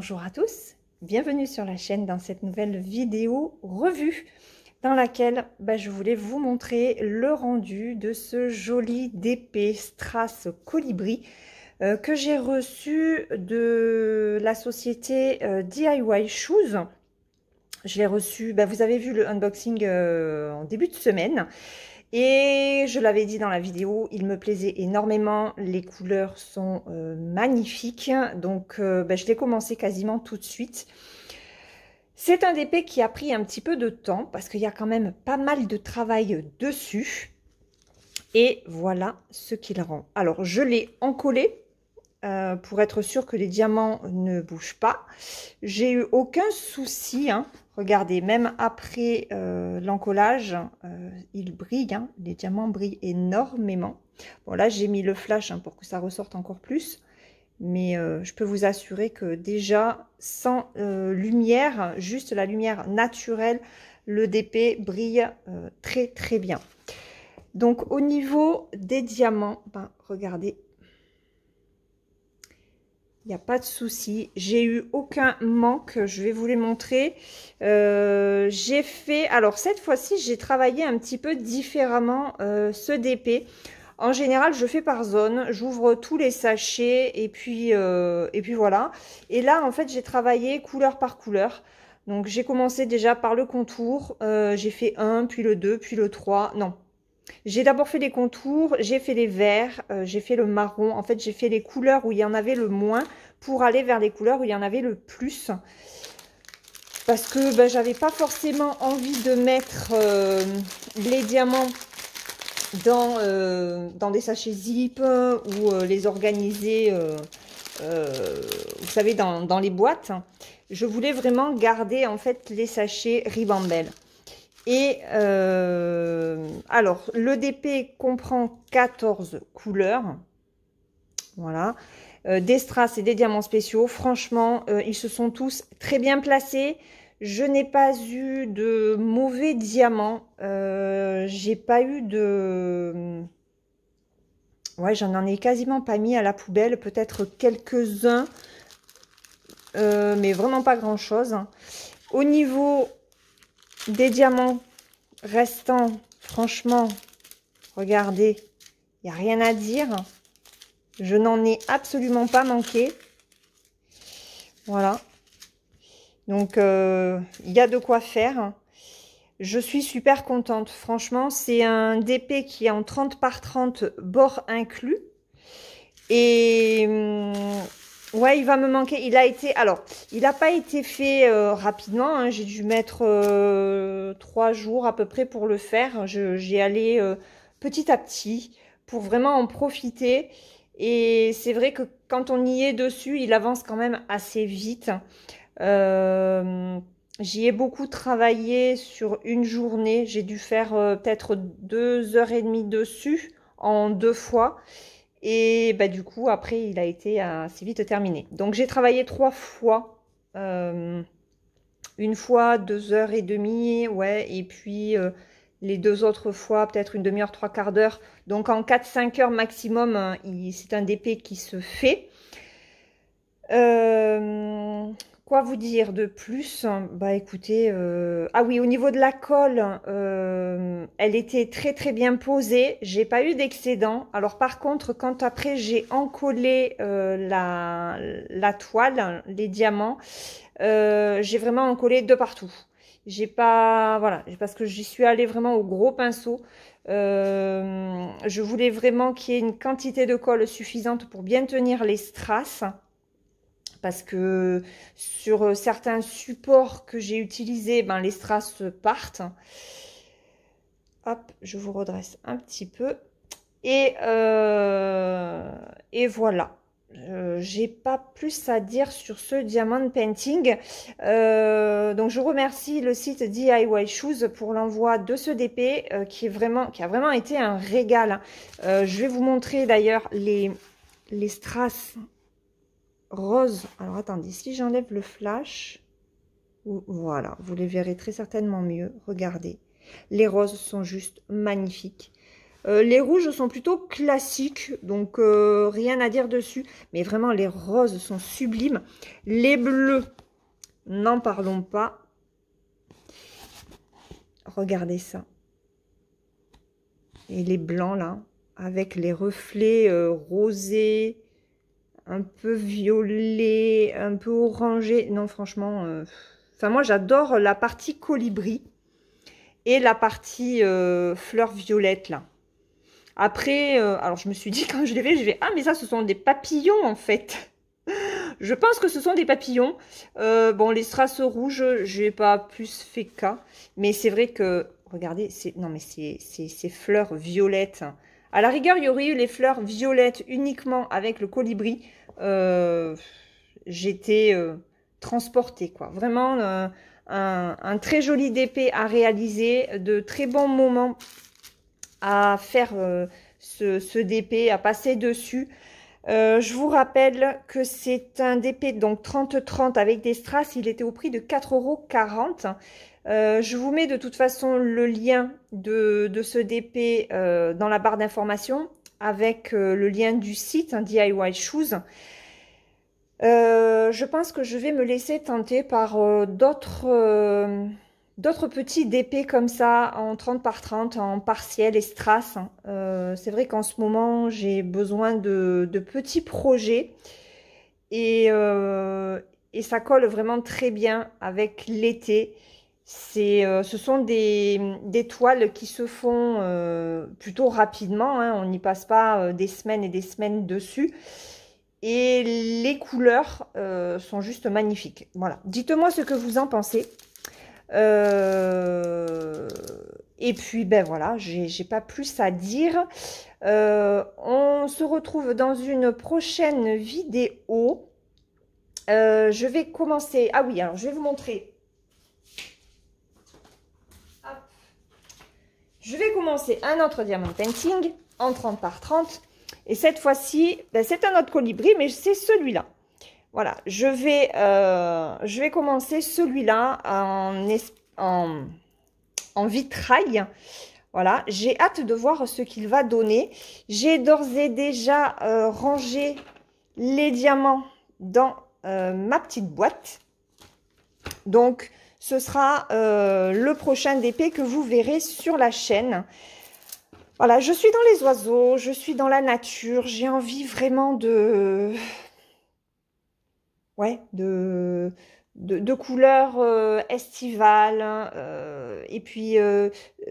Bonjour à tous, bienvenue sur la chaîne dans cette nouvelle vidéo revue dans laquelle bah, je voulais vous montrer le rendu de ce joli DP Strass Colibri euh, que j'ai reçu de la société euh, DIY Shoes. Je l'ai reçu, bah, vous avez vu le unboxing euh, en début de semaine. Et je l'avais dit dans la vidéo, il me plaisait énormément, les couleurs sont euh, magnifiques, donc euh, bah, je l'ai commencé quasiment tout de suite. C'est un DP qui a pris un petit peu de temps, parce qu'il y a quand même pas mal de travail dessus. Et voilà ce qu'il rend. Alors je l'ai encollé, euh, pour être sûr que les diamants ne bougent pas. J'ai eu aucun souci. Hein. Regardez, même après euh, l'encollage, euh, il brille. Hein. Les diamants brillent énormément. Bon, là, j'ai mis le flash hein, pour que ça ressorte encore plus. Mais je peux vous assurer que déjà, sans lumière, juste la lumière naturelle, le DP brille très, très bien. Donc, au niveau des diamants, ben, regardez, il n'y a pas de souci. J'ai eu aucun manque. Je vais vous les montrer. Euh, j'ai fait... Alors, cette fois-ci, j'ai travaillé un petit peu différemment euh, ce DP. En général, je fais par zone. J'ouvre tous les sachets et puis, euh, et puis voilà. Et là, en fait, j'ai travaillé couleur par couleur. Donc, j'ai commencé déjà par le contour. j'ai fait un, puis le 2, puis le 3. Non, j'ai d'abord fait des contours, j'ai fait les verts, euh, j'ai fait le marron. En fait, j'ai fait les couleurs où il y en avait le moins pour aller vers les couleurs où il y en avait le plus. Parce que ben, j'avais pas forcément envie de mettre euh, les diamants dans, euh, dans des sachets zip ou les organiser, vous savez, dans, les boîtes. Je voulais vraiment garder en fait les sachets ribambelles. Et euh, alors, le DP comprend 14 couleurs. Voilà. Euh, des strass et des diamants spéciaux. Franchement, euh, ils se sont tous très bien placés. Je n'ai pas eu de mauvais diamants. J'ai pas eu de... Ouais, j'en ai quasiment pas mis à la poubelle. Peut-être quelques-uns. mais vraiment pas grand-chose. Au niveau des diamants restants, franchement, regardez, il n'y a rien à dire. Je n'en ai absolument pas manqué. Voilà. Donc, il euh, y a de quoi faire. Je suis super contente. Franchement, c'est un DP qui est en 30 par 30, bord inclus. Et hum, Ouais, il va me manquer. Il a été. Alors, il n'a pas été fait euh, rapidement. Hein. J'ai dû mettre euh, trois jours à peu près pour le faire. J'ai allé euh, petit à petit pour vraiment en profiter. Et c'est vrai que quand on y est dessus, il avance quand même assez vite. J'y ai beaucoup travaillé sur une journée. J'ai dû faire peut-être deux heures et demie dessus en deux fois. Et bah, du coup, après, il a été euh, assez vite terminé. Donc, j'ai travaillé trois fois. Euh, une fois, deux heures et demie, ouais, et puis euh, les deux autres fois, peut-être une demi-heure, trois quarts d'heure. Donc, en 4-5 heures maximum, hein, c'est un DP qui se fait. Euh, Quoi vous dire de plus Bah écoutez, euh, ah oui, au niveau de la colle, euh, elle était très très bien posée. J'ai pas eu d'excédent. Alors par contre, quand après j'ai encollé euh, la... la, toile, les diamants, euh, j'ai vraiment encollé de partout. J'ai pas, voilà, parce que j'y suis allée vraiment au gros pinceau. je voulais vraiment qu'il y ait une quantité de colle suffisante pour bien tenir les strass parce que sur euh, certains supports que j'ai utilisés, ben, les strass partent. Hop, je vous redresse un petit peu. Et, euh, et voilà. Je euh, j'ai pas plus à dire sur ce diamond painting. donc je remercie le site DIY Shoes pour l'envoi de ce DP qui est vraiment qui a vraiment été un régal. Hein. je vais vous montrer d'ailleurs les les strass rose. Alors attendez, si j'enlève le flash, voilà, vous les verrez très certainement mieux. Regardez, les roses sont juste magnifiques. Euh, les rouges sont plutôt classiques, donc euh, rien à dire dessus. Mais vraiment, les roses sont sublimes. Les bleus, n'en parlons pas. Regardez ça. Et les blancs, là, avec les reflets euh, rosés, un peu violet, un peu orangé. Non, franchement, euh, enfin moi j'adore la partie colibri et la partie fleurs fleur violette là. Après, euh, alors je me suis dit quand je l'ai vu, je vais ah mais ça ce sont des papillons en fait. je pense que ce sont des papillons. Euh, bon, les strass rouges, j'ai pas plus fait cas, mais c'est vrai que regardez, c'est non mais c'est ces fleurs violettes. Hein. À la rigueur, il y aurait eu les fleurs violettes uniquement avec le colibri. Euh, j'étais euh, transportée, quoi. Vraiment euh, un, très joli DP à réaliser, de très bons moments à faire ce, ce, DP, à passer dessus. je vous rappelle que c'est un DP donc 30-30 avec des strass, il était au prix de 4,40 euros. Euh, je vous mets de toute façon le lien de, ce DP euh, dans la barre d'information avec euh, le lien du site hein, DIY Shoes. je pense que je vais me laisser tenter par d'autres petits DP comme ça en 30 par 30 en partiel et strass. Hein. c'est vrai qu'en ce moment j'ai besoin de, petits projets et ça colle vraiment très bien avec l'été euh, ce sont des, toiles qui se font euh, plutôt rapidement. Hein. on n'y passe pas euh, des semaines et des semaines dessus. Et les couleurs sont juste magnifiques. Voilà. Dites-moi ce que vous en pensez. et puis, ben voilà, j'ai pas plus à dire. on se retrouve dans une prochaine vidéo. je vais commencer. Ah oui, alors je vais vous montrer Je vais commencer un autre diamant painting en 30 par 30. Et cette fois-ci, ben, c'est un autre colibri, mais c'est celui-là. Voilà, je vais, euh, je vais commencer celui-là en, vitrail. Voilà, j'ai hâte de voir ce qu'il va donner. J'ai d'ores et déjà euh, rangé les diamants dans euh, ma petite boîte. Donc, ce sera euh, le prochain DP que vous verrez sur la chaîne. Voilà, je suis dans les oiseaux, je suis dans la nature, j'ai envie vraiment de... Ouais, de... De, couleurs euh, estivales, euh, et puis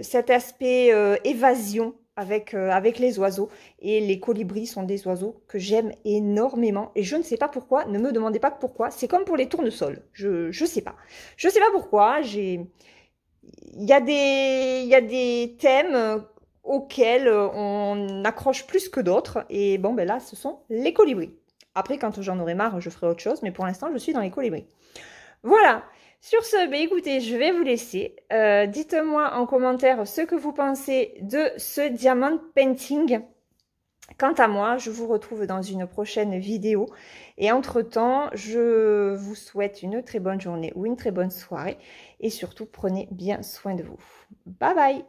cet aspect évasion euh, avec, les oiseaux. Et les colibris sont des oiseaux que j'aime énormément. Et je ne sais pas pourquoi, ne me demandez pas pourquoi. C'est comme pour les tournesols. Je ne sais pas. Je ne sais pas pourquoi. J'ai... Il y, a des, des thèmes euh, auxquels euh, on accroche plus que d'autres. Et bon, ben là, ce sont les colibris. Après, quand j'en aurai marre, je ferai autre chose. Mais pour l'instant, je suis dans les colibris. Voilà. Sur ce, bah écoutez, je vais vous laisser. Euh, dites-moi en commentaire ce que vous pensez de ce diamant painting. Quant à moi, je vous retrouve dans une prochaine vidéo. Et entre-temps, je vous souhaite une très bonne journée ou une très bonne soirée. Et surtout, prenez bien soin de vous. Bye bye